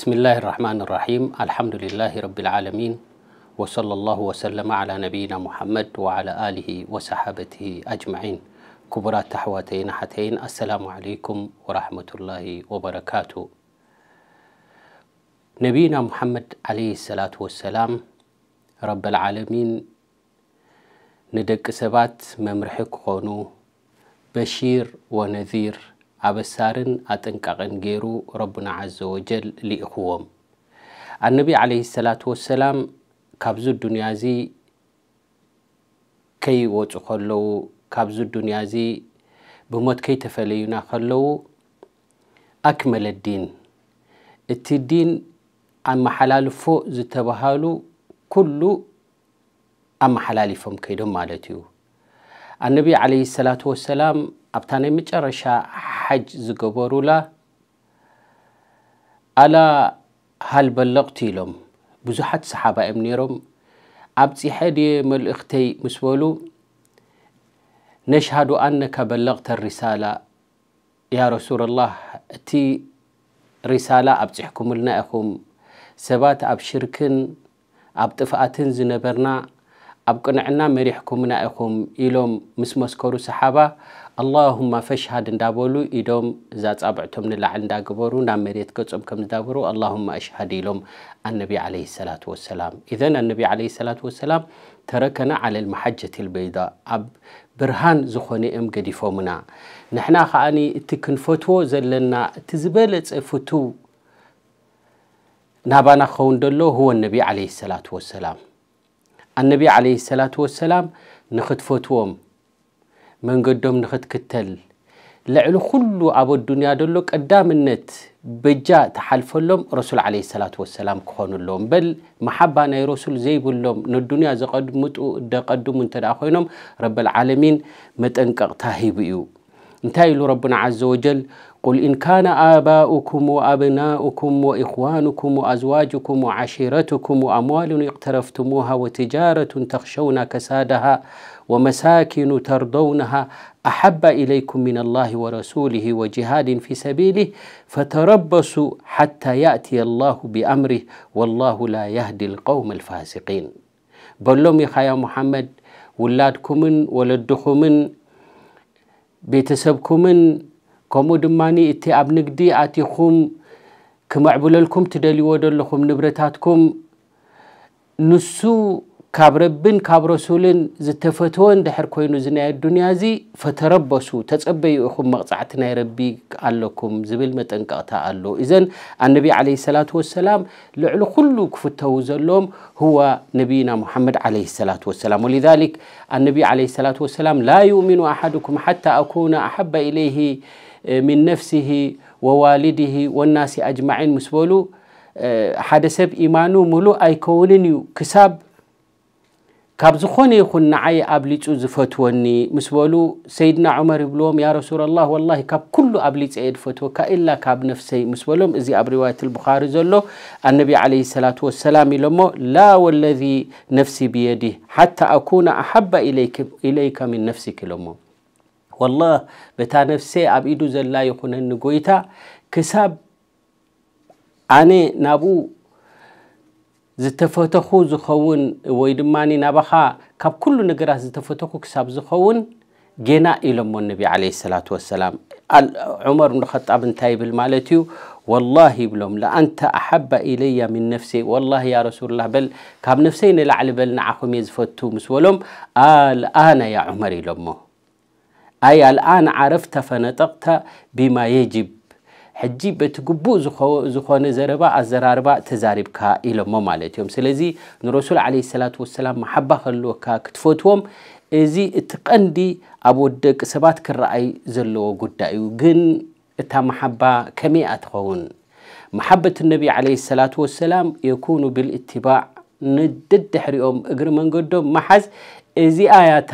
بسم الله الرحمن الرحيم الحمد لله رب العالمين وصلى الله وسلم على نبينا محمد وعلى آله وصحابته أجمعين كبرات تحواتين حتين السلام عليكم ورحمة الله وبركاته نبينا محمد عليه الصلاة والسلام رب العالمين ندق سبات ممرحك خونو بشير ونذير ኣበሳርን ኣጥንቃቕን ገይሩ ረቡና ዓዘ ወጀል ልኢኽዎም ኣነቢ ዓለይሂ ሰላት ወሰላም ካብዚ ዱንያ እዚ ከይወፁ ከለዉ ካብዚ ዱንያ እዚ ብሞት ከይተፈለዩና ከለዉ ኣክመለ ዲን እቲ ዲን ኣመሓላልፎ ዝተባሃሉ ኩሉ ኣመሓላሊፎም ከይዶም ማለት እዩ ኣነቢ ዓለይሂ ሰላት ወሰላም ኣብታ ናይ መጨረሻ ሓጅ ዝገበሩላ ኣላ ሃልበለቕቲ ኢሎም ብዙሓት ሰሓባ እዮም ነይሮም ኣብ ፂሐ ድየ መልእኽተይ ምስ በሉ ነሽሃዱ ኣነካ በለቕተ ሪሳላ ያ ረሱላ ላህ እቲ ሪሳላ ኣብ ፂሕኩምልና ኢኹም ሰባት ኣብ ሽርክን ኣብ ጥፍኣትን ዝነበርና ኣብ ቅንዕና መሪሕኩምና ኢኹም ኢሎም ምስ መስከሩ ሰሓባ ኣላሁማ ፈሽሃድ እንዳበሉ ኢዶም እዛ ፃብዕቶም ንላዓል እንዳገበሩ ናብ መሬት ገጾም ከም ዝዳበሩ ኣላሁማ ኣሽሃድ ኢሎም ኣነቢ ለ ሰላት ወሰላም እዘን ኣነቢ ለ ሰላት ወሰላም ተረከና ዓለ ልመሓጀት ልበይዳ ኣብ ብርሃን ዝኾነ እዮም ገዲፎምና ንሕና ከዓኒ እቲ ክንፈትዎ ዘለና እቲ ዝበለፀ ፍቱው ናባና ክኸውን ደሎ ህወ ነቢ ዓለ ሰላት ወሰላም ኣነቢ ዓለ ሰላት ወሰላም ንክትፈትዎም من منقدم نخت كتل لعلو خلو أبو الدنيا دلو قدام النت بجا تحالف اللوم رسول عليه الصلاة والسلام كون اللوم بل محبة ناي رسول زيب اللوم الدنيا زقد متو دا قدو منتد أخوينوم رب العالمين متنقق تاهيبئو انتايلو ربنا عز وجل قل إن كان آباؤكم وأبناؤكم وإخوانكم وأزواجكم وعشيرتكم وأموال اقترفتموها وتجارة تخشون كسادها ومساكن ترضونها أحب إليكم من الله ورسوله وجهاد في سبيله فتربصوا حتى يأتي الله بأمره والله لا يهدي القوم الفاسقين بلوم لهم يا محمد ولادكمن ولدخمن ቤተሰብኩምን اتي ድማኒ እቲ ኣብ ንግዲ كمعبول لكم تدلي ودلكم نبرتاتكم نسو كابربن كابرسولن زتفتون دحر كوينو زنيا الدنيا زي فتربسو تتسبي يخم مقطعتنا ربي قال لكم زبل متنقاتا الله اذا النبي عليه الصلاه والسلام لعلو كله كفتو زلوم هو نبينا محمد عليه الصلاه والسلام ولذلك النبي عليه الصلاه والسلام لا يؤمن احدكم حتى اكون احب اليه من نفسه ووالده والناس اجمعين مسبولو حدث ايمانو ملو ايكونن كساب ካብ ዝኾነ ይኹን ንዓይ ኣብሊፁ ዝፈትወኒ ምስ በሉ ሰይድና ዑመር ይብልዎም ያ ረሱላ ላ ወላ ካብ ኩሉ ኣብሊፀ የ ድፈትወካ ኢላ ካብ ነፍሰይ ምስ በሎም እዚ ኣብ ሪዋየት ልቡኻሪ ዘሎ ኣነቢ ዓለ ሰላት ወሰላም ኢሎሞ ላ ወለذ ነፍሲ ብየዲህ ሓታ ኣኩነ ኣሓባ ኢለይከ ምን ነፍሲክ ኢሎሞ ወላህ በታ ነፍሴ ኣብ ኢዱ ዘላ ይኹነኒ ጎይታ ክሳብ ኣነ ናብኡ ዝተፈተኹ ዝኸውን ወይ ድማ ናባኻ ካብ ኩሉ ነገራት ዝተፈተኹ ክሳብ ዝኸውን ጌና ኢሎሞ ነቢ ለ ሰላት ወሰላም ዑመር ብን ኸጣብ እንታይ ይብል ማለት እዩ ወላሂ ይብሎም ለአንተ ኣሓባ ኢለያ ምን ነፍሰይ ወላሂ ያ ረሱሉላ በል ካብ ነፍሰይ ንላዕሊ በል ንዓኹም እየ ዝፈቱ ምስ በሎም ኣልኣነ ያ ዑመር ኢሎሞ ኣይ ኣልኣነ ዓረፍተ ፈነጠቕተ ቢማ የጅብ ሕጂ በቲ ግቡእ ዝኾነ ዘረባ ኣዘራርባ ተዛሪብካ ኢሎሞ ማለት እዮም ስለዚ ንረሱል ዓለ ሰላት ወሰላም መሓባ ከልወካ ክትፈትዎም እዚ እቲ ቀንዲ ኣብ ወደቂ ሰባት ክረኣይ ዘለዎ ጉዳይ እዩ ግን እታ መሓባ ከመይ ኣ ትኸውን መሓበት ነቢ ዓለ ሰላት ወሰላም የኩኑ ብልእትባዕ ንደድሕሪኦም እግሪ መንገዶም መሓዝ እዚ ኣያታ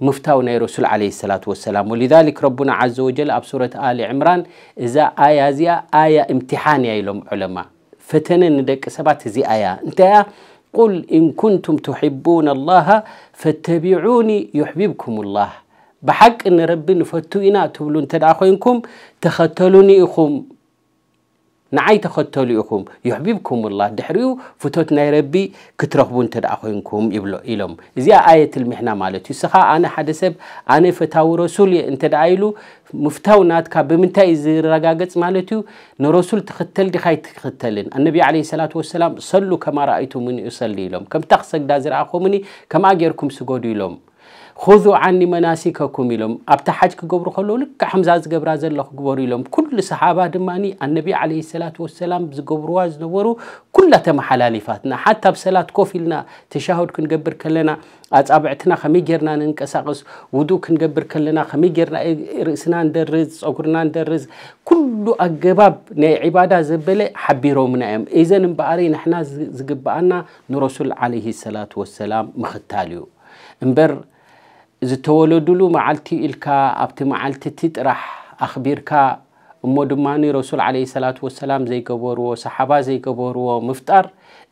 مفتاو ناي رسول عليه الصلاة والسلام ولذلك ربنا عز وجل أب سورة آل عمران إذا آية زي آية امتحان يا لهم علماء فتنة ندك سبات زي آية انت قل إن كنتم تحبون الله فاتبعوني يحببكم الله بحق أن ربي فتوئنا تبلون تدعوينكم تختلوني إخوم ንዓይ ተኸተሉ ኢኹም ይሕቢብኩም ላ ድሕሪኡ ፍቶት ናይ ረቢ ክትረኽቡ እንተ ደኣ ኮይንኩም ይብሎ ኢሎም እዚኣ ኣየትልሚሕና ማለት እዩ ስኻ ኣነ ሓደ ሰብ ኣነ ፈታዊ ረሱል እየ እንተ ደኣ ኢሉ ምፍታው ናትካ ብምንታይ እዩ ዝረጋገፅ ማለት እዩ ንረሱል ትኽተል ዲኻ ይትኽተልን ኣነቢ ዓለ ሰላት ወሰላም ሰሉ ከማ ረኣይቱምኒ ዩሰሊ ኢሎም ከምታ ክሰግዳ ዝረኣኹምኒ ከምኣ ጌርኩም ስገዱ ኢሎም خذوا عني مناسككم إلهم أبتحج كجبر خلوا لك حمزة جبر هذا الله جبر إلهم كل صحابة دماني النبي عليه الصلاة والسلام بجبر واز نورو كل تم حلالفاتنا حتى بصلاة كوفيلنا تشهد كنجبر كلنا أتابعتنا خميجرنا ننكسقس ودو كنجبر كلنا خميجرنا رأسنا ندرز أقرنا ندرز كل أجباب نع عبادة زبلة حبيرومنا أم إذا نبقى نحنا زجبنا نرسل عليه الصلاة والسلام مختاليو امبر ዝተወለድሉ መዓልቲ ኢልካ ኣብቲ መዓልቲ እቲ ጥራሕ ኣኽቢርካ እሞ ድማኒ ረሱል ዓለ ሰላት ወሰላም ዘይገበርዎ ሰሓባ ዘይገበርዎ ምፍጣር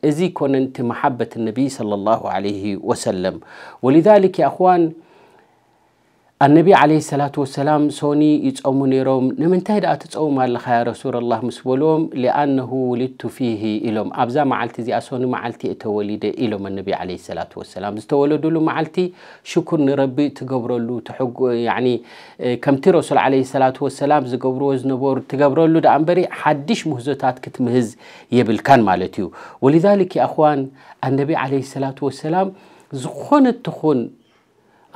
እዚ ኮነንቲ መሓበት ነቢይ صለ ላሁ ዓለህ ወሰለም ወሊዛሊክ የእኽዋን النبي عليه الصلاة والسلام سوني يتصوموا نيروم نمن دقا تتصوم هالخا يا رسول الله مسولوم لأنه ولدت فيه إلوم أبزا معلتي زي أسوني معلتي اتولد إلوم النبي عليه الصلاة والسلام زتولدو له معلتي شكر نربي تقبروا له تحق يعني آه، كم ترسل عليه الصلاة والسلام زقبروا زنبور تقبروا له دقا أنبري حدش مهزوتات كتمهز يبل كان مالتيو ولذلك يا أخوان النبي عليه الصلاة والسلام زخون التخون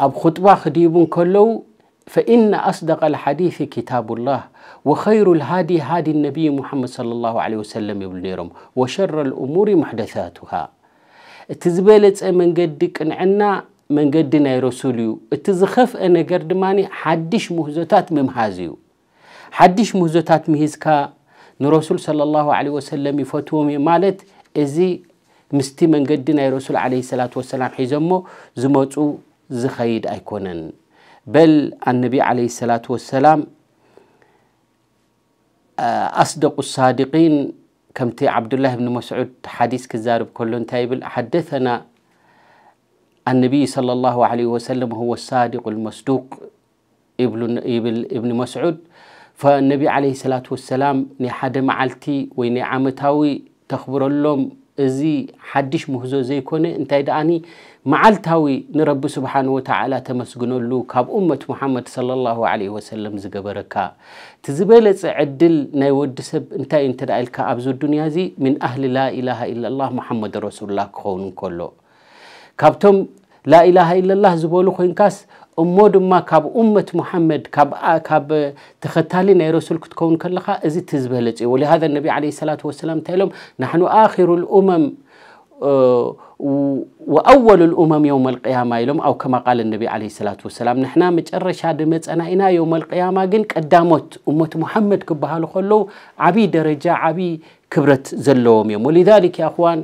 أب خطبة خديب كلو فإن أصدق الحديث كتاب الله وخير الهادي هادي النبي محمد صلى الله عليه وسلم يقول نيرم وشر الأمور محدثاتها تزبلت من قدك نعنا من قدنا رسوليو تزخف أنا قردماني حدش مهزوتات ممهازيو حدش مهزوتات مهزكا نرسول صلى الله عليه وسلم يفتومي مالت ازي مستي من قدنا رسول عليه الصلاة والسلام حيزمو زموتو ዝኸይድ ኣይኮነን በል عليه ዓለ ሰላት ወሰላም ኣስደቁ ሳድቂን ከምቲ عبد الله بن مسعود حديث ከሎ እንታይ تايبل حدثنا النبي صلى الله عليه وسلم هو الصادق المصدوق ابن ابن مسعود فالنبي عليه الصلاة والسلام حدا معلتي وين عمتاوي تخبر لهم እዚ ሓድሽ ምህዞ ዘይኮነ እንታይ ደኣኒ መዓልታዊ ንረቢ ስብሓን ወተዓላ ተመስግነሉ ካብ እመት ሙሓመድ صለ ላሁ ለ ወሰለም ዝገበረካ እቲ ዝበለፀ ዕድል ናይ ወዲ ሰብ እንታይ እንተ ዳ ኢልካ ኣብዚ ዱንያ እዚ ምን ኣህሊ ላኢላሃ ኢላ ላ ሙሓመድ ረሱሉላ ክኸውን ከሎ ካብቶም ላኢላሃ ኢላ ላ ዝበሉ ኮንካስ እሞ ድማ ካብ ኡመት ሙሓመድ ካብ ተኸታሊ ናይ ረሱል ክትከውን ከለኻ እዚ እቲ ዝበለፅ እዩ ወሊሃذ ነቢ ለ ሰላት ወሰላም እንታይ ኢሎም وأول الأمم يوم القيامة يلوم أو كما قال النبي عليه الصلاة والسلام نحنا متشرش هذا متنا إنا يوم القيامة جن قدامت أمة محمد كبها لخلو عبي درجة عبي كبرت زلوم يوم ولذلك يا أخوان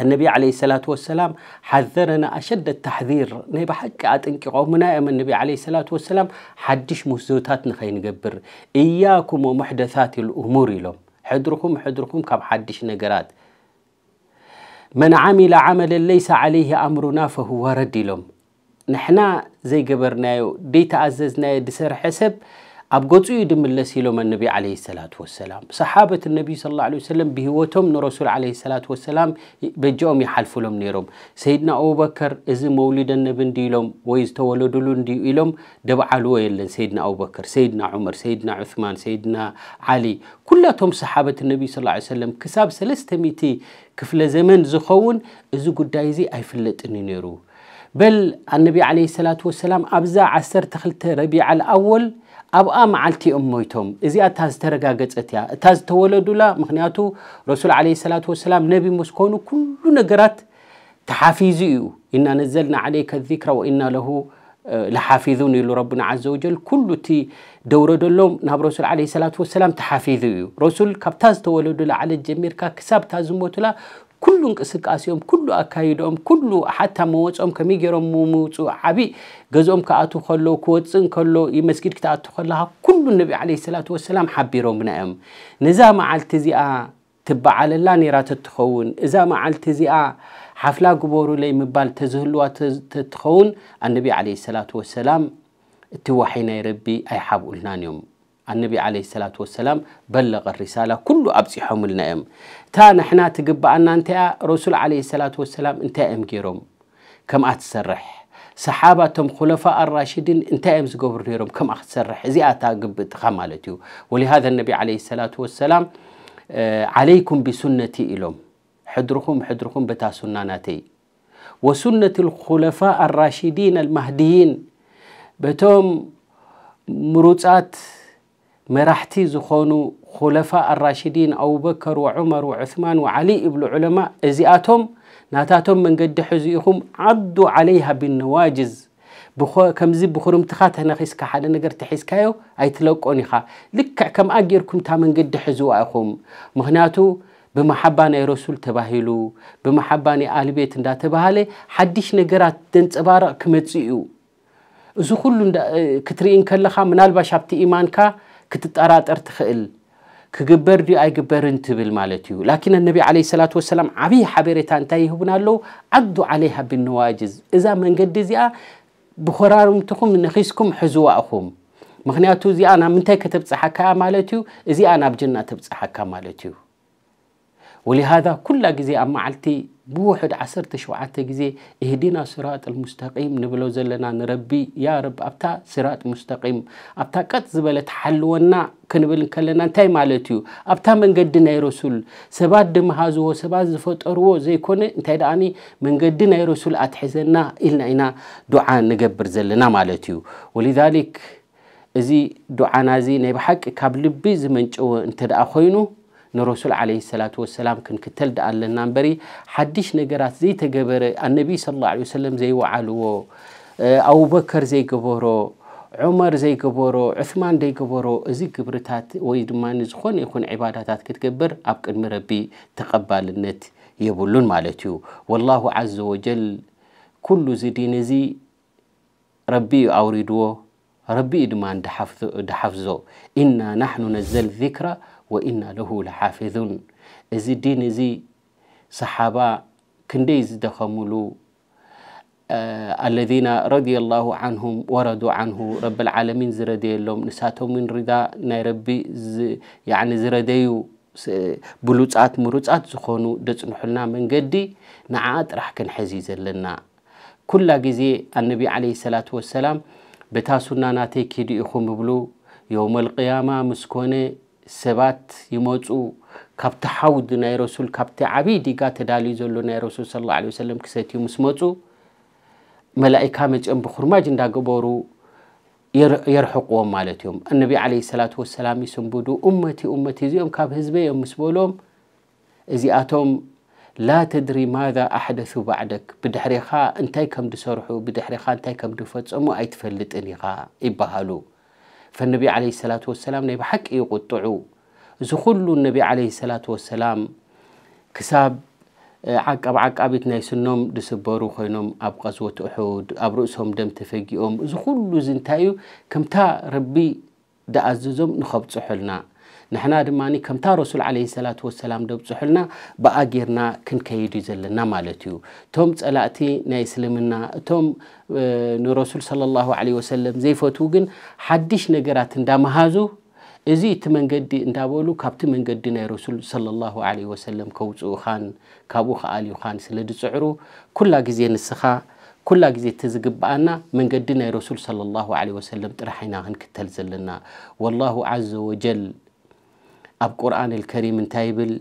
النبي عليه الصلاة والسلام حذرنا أشد التحذير نبي حق أتنكعه من النبي عليه الصلاة والسلام حدش مزوتات نخين جبر إياكم ومحدثات الأمور لهم حدركم حدركم كم حدش نجرات من عمل عملا ليس عليه أمرنا فهو رد لهم نحنا زي جبرنايو ديت أززنا سر حسب أبغوتو يدم الله سيلوم النبي عليه الصلاة والسلام صحابة النبي صلى الله عليه وسلم بهوتهم نرسول عليه الصلاة والسلام بجوم يحلفوا لهم نيرهم سيدنا أبو بكر إذا مولد النبي ديلهم وإذا تولد لهم ديلهم دبعلوا يلن سيدنا أبو بكر سيدنا عمر سيدنا عثمان سيدنا علي كلهم صحابة النبي صلى الله عليه وسلم كساب سلستميتي كفل زمن زخون إذا قد دايزي أيفلتني نيرو بل النبي عليه الصلاة والسلام أبزع عسر تخلت ربيع الأول أب أم እሞይቶም እዚኣ እታ ዝተረጋገፀት እያ እታ ዝተወለዱላ ምክንያቱ ረሱል ዓለ رسول ወሰላም ነቢ ምስ ኮኑ ኩሉ ነገራት ተሓፊዙ እዩ ኢና ነዘልና ዓለይከ ዚክራ ወኢና ለሁ لحافظون يلو ربنا عز وجل كل تي دورة دلهم نهب رسول عليه الصلاة والسلام تحافظوا رسول كبتاز تولدوا على الجمير كساب تازموتوا ኩሉ እንቅስቃሴኦም ኩሉ ኣካይዶኦም ኩሉ ሓታ መወፅኦም ከመይ ገይሮም ምውፁ ዓብዪ ገዝኦም ክኣቱ ከለዉ ክወፅእ ከሎ መስጊድ ክትኣቱ ከለካ ኩሉ ነቢ ዓለ ሰላት ወሰላም ሓቢሮምና እዮም ነዛ መዓልቲ እዚኣ ትበዓለላ ነራተ ትኸውን እዛ መዓልቲ እዚኣ ሓፍላ ግበሩለይ ምባል ተዝህልዋ ትኸውን ኣነቢ ዓለ ሰላት ወሰላም እቲ ዋሒይ ናይ ረቢ ኣይሓብኡልናን እዮም النبي عليه الصلاة والسلام بلغ الرسالة كل أبسي حملنا أم تا نحنا تقبع أن أنت رسول عليه الصلاة والسلام أنت أم كيروم كم أتسرح صحابتهم خلفاء الراشدين أنت أم زقبر ريرهم كم أتسرح زي أتا قبت خمالتي ولهذا النبي عليه الصلاة والسلام آه عليكم بسنتي إلهم حضركم حضركم بتا سناناتي وسنة الخلفاء الراشدين المهديين بتوم مروتات መራሕቲ ዝኾኑ ኩለፋ ኣራሽዲን ኣቡበከር ወዑመር ወዑስማን ወዓሊ ይብሉ ዑለማ እዚኣቶም ናታቶም መንገዲ ሕዚ ኢኹም ዓዱ ዓለይሃ ብነዋጅዝ ከምዚ ብክርምትኻ ተነኺስካ ሓደ ነገር ተሒዝካዮ ኣይትለቆን ኢኻ ልክዕ ከምኣ ጌርኩም እታ መንገዲ ሕዝዋ ኢኹም ምክንያቱ ብመሓባ ናይ ረሱል ተባሂሉ ብመሓባ ናይ ኣልቤት እንዳተባሃለ ሓድሽ ነገራት ደንፀባረቕ ክመፅእ እዩ እዚ ኩሉ ክትርእን ከለኻ ምናልባሽ ኣብቲ ኢማንካ ክትጠራጠር ትኽእል ክግበር ድዩ ኣይግበርን ትብል ማለት እዩ ላኪን ነቢ ዓለ ሰላት ወሰላም ዓብዪ ሓበሬታ እንታይ ይህቡን ኣለዉ ዓዱ ዓለይሃ ብንዋጅዝ እዛ መንገዲ እዚኣ ብኮራርምትኹም ንኺስኩም ሕዝዋ እኹም ምክንያቱ እዚኣ ናብ ምንታይ ከተብፅሓካ ማለት እዩ እዚኣ ናብ ጀና ተብፅሓካ ማለት እዩ ወሊሃذ ኩላ ግዜ ኣብ መዓልቲ بوحد عسرت شوعت جزي اهدينا صراط المستقيم نبلو زلنا نربي يا رب أبتا صراط مستقيم أبتا قد زبلت حلونا كنبل كلنا انتي مالتيو أبتا من قدنا رسول سبات دم هازو سبات زفوت اروو زي كوني انتي داني من قدنا رسول أتحزنا إلنا إنا دعاء نقبر زلنا مالتيو ولذلك زي دعانا زي نبحق قبل بي زمن انتدأ خوينو نرسول عليه الصلاة والسلام كن كتل دقال لنا حدش نقرات زي تقبر النبي صلى الله عليه وسلم زي وعلو أو بكر زي قبرو عمر زي قبرو عثمان زي قبرو زي كبرتات ويد ما نزخون عبادات عباداتات أبك أبقى المربي تقبل النت يبولون مالتيو والله عز وجل كل زدين زي ربي أوريدو ربي إدمان دحفظو إنا نحن نزل ذكرى له لحافظون ለሓፊዙን الدين ዲን صحابة كندي ክንደይ ዝደኸምሉ الذين رضي الله عنهم وردوا عنه رب العالمين زردي لهم نساتهم من رضا ناي ربي يعني زرديو بلوፅات زخونو ዝኾኑ نحلنا من ንዓ ጥራሕ راح كن حزيز لنا كل جزي النبي عليه الصلاة والسلام بتاسونا ناتي كيدي يخوم የውም يوم القيامة ኮነ ሰባት ይመፁ ካብቲ ሓውድ ናይ ረሱል ካብቲ ዓብዪ ዲጋ ተዳልዩ ዘሎ ናይ ረሱል ስ ላ ሰለም ክሰትዩ ምስ መፁ መላእካ መጨም ብኩርማጅ እንዳገበሩ የርሕቅዎም ማለት እዮም እነቢ ዓለ ሰላት ወሰላም ይስንብዱ እመቲ እመቲ እዚኦም ካብ ህዝበ እዮም ምስ በሎም እዚኣቶም ላ ተድሪ ማዛ ኣሕደሱ ባዕደክ ብድሕሪኻ እንታይ ከም ድሰርሑ ብድሕሪኻ እንታይ ከም ድፈፀሙ ኣይትፈልጥን ኢኻ ይበሃሉ فالنبي عليه الصلاة والسلام ناي بحቂ ይቁጥዑ እዚ ኩሉ ነቢ عليه الصلاة والسلام ክሳብ ዓቀብ ዓቃቢት ናይ ስኖም ድስበሩ ኮይኖም ኣብ ቀዝወት እሑድ ኣብ ርእሶም ደም ተፈጊኦም እዚ ኩሉ እዚ እንታይ እዩ ከምታ ረቢ ደኣዘዞም ንኸብፅሑልና ንሕና ድማ ከምታ ረሱል ለ ሰላት ወሰላም ደብፅሑልና ብኣ ጌርና ክንከይድ እዩ ዘለና ማለት እዩ እቶም ፀላእቲ ናይ እስልምና እቶም ንረሱል صለ ላሁ ለ ወሰለም ዘይፈትዉ ግን ሓድሽ ነገራት እንዳመሃዙ እዚ እቲ መንገዲ እንዳበሉ ካብቲ መንገዲ ናይ ረሱል صለ ላሁ ለ ወሰለም ከውፅኡኻን ካብኡ ከኣልዩኻን ስለ ድፅዕሩ ኩላ ግዜ ንስኻ ኩላ ግዜ እተዝግብኣና መንገዲ ናይ ረሱል صለ ላሁ ለ ወሰለም ጥራሕ ኢና ክንክተል ዘለና ወላሁ ዘ ወጀል ኣብ ቁርኣን ልከሪም እንታይ ይብል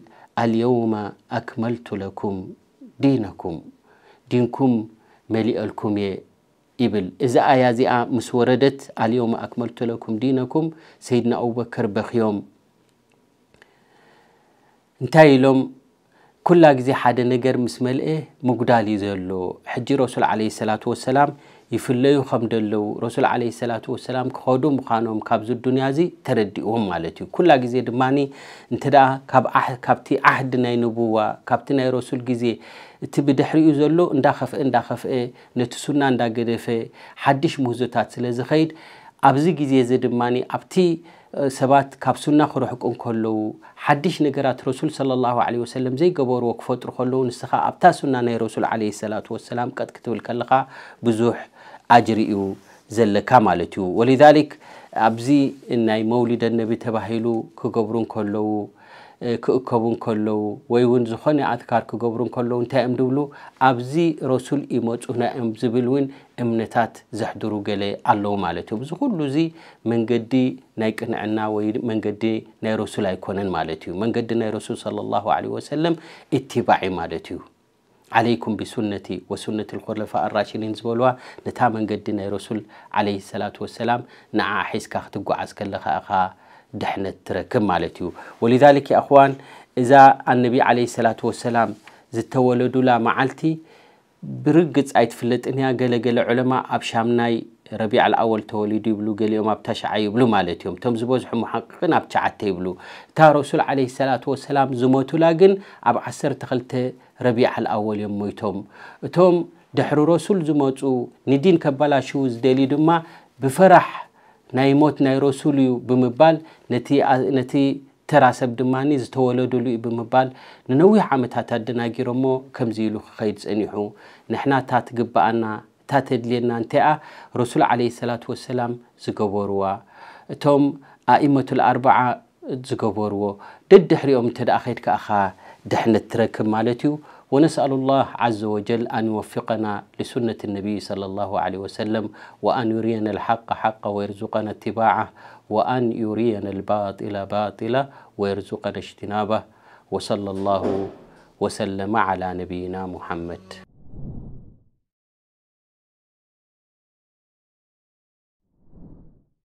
ኣልየውማ ኣክመልቱ ለኩም ዲነኩም ዲንኩም መሊአልኩም እየ ይብል እዚ ኣያ እዚኣ ምስ ወረደት ኣልዮም ኣክመልቱ ለኩም ዲነኩም ሰይድና ኣቡበከር በክዮም እንታይ ኢሎም ኩላ ግዜ ሓደ ነገር ምስ መልአ ምጉዳል እዩ ዘሎ ሕጂ ረሱል ዓለ ሰላት ወሰላም ይፍለዩ ከም ደለዉ ረሱል ዓለ ሰላት ወሰላም ክኸዱ ምዃኖም ካብዚ ዱንያ እዚ ተረዲእዎም ማለት እዩ ኩላ ግዜ ድማ እንተ ደኣ ካብቲ ዓህዲ ናይ ንቡዋ ካብቲ ናይ ረሱል ግዜ እቲ ብድሕሪኡ ዘሎ እንዳኸፍአ እንዳኸፍአ ነቲ ሱና እንዳገደፈ ሓድሽ ምህዞታት ስለ ዝኸይድ ኣብዚ ግዜ እዚ ድማ ኣብቲ ሰባት ካብ ሱና ክርሕቁ እንከለዉ ሓድሽ ነገራት ረሱል صለ ላሁ ለ ወሰለም ዘይገበርዎ ክፈጥሩ ከለዉ ንስኻ ኣብታ ሱና ናይ ረሱል ዓለ ሰላት ወሰላም ቀጥ ክትብል ከለኻ ብዙሕ ኣጅሪ እዩ ዘለካ ማለት እዩ ወሊዛሊክ ኣብዚ ናይ መውሊደ ነቢ ተባሂሉ ክገብሩ ከለዉ ክእከቡ ከለዉ ወይ እውን ዝኾነ ኣትካር ክገብሩ ከለዉ እንታይ እዮም ድብሉ ኣብዚ ረሱል ይመፁና እዮም ዝብል እውን እምነታት ዘሕድሩ ገለ ኣለዉ ማለት እዩ ዚ ኩሉ እዚ መንገዲ ናይ ቅንዕና ወይ መንገዲ ናይ ረሱል ኣይኮነን ማለት እዩ መንገዲ ናይ ረሱል ለ ላሁ ለ ወሰለም እትባዒ ማለት እዩ عليكم بسنتي وسنة الخلفاء الراشدين زبلوا نتا منقدنا رسول عليه الصلاة والسلام نعا حيسك اختقو عزك لك أخا دحنة تركم مالتيو ولذلك يا أخوان إذا النبي عليه الصلاة والسلام زتولدوا لا معلتي برقص عيد فلت إنها قال قال علماء أبشامناي ربيع الأول توليد يبلو قال يوم أبتشع يبلو مالت يوم تم زبوز حم حقنا أبتشعت يبلو تا رسول عليه الصلاة والسلام زموتو لاقن أب عسر تخلت ربيع الأول يوم ميتهم توم دحر رسول زموتو ندين كبلا شوز دلي دما بفرح نايموت ناي رسولي بمبال نتي نتي ተራሰብ ድማኒ ዝተወለደሉ እዩ ብምባል ንነዊሕ ዓመታት ኣደናጊሮ ሞ ከምዚ ኢሉ ክኸይድ ፀኒሑ ንሕና እታ ትግባኣና እታ ተድልየና እንተኣ ረሱል ዓለ ሰላት ወሰላም ዝገበርዋ እቶም ኣኢመቱ ልኣርበዓ ዝገበርዎ ደድሕሪኦም እንተ ደኣ ከይድካ ኻ ድሕነት ትረክብ ማለት እዩ ونسأل الله عز وجل أن يوفقنا لسنة النبي صلى الله عليه وسلم وأن يرينا الحق حقا ويرزقنا اتباعه وأن يرينا الباطل باطلا ويرزقنا اجتنابه وصلى الله وسلم على نبينا محمد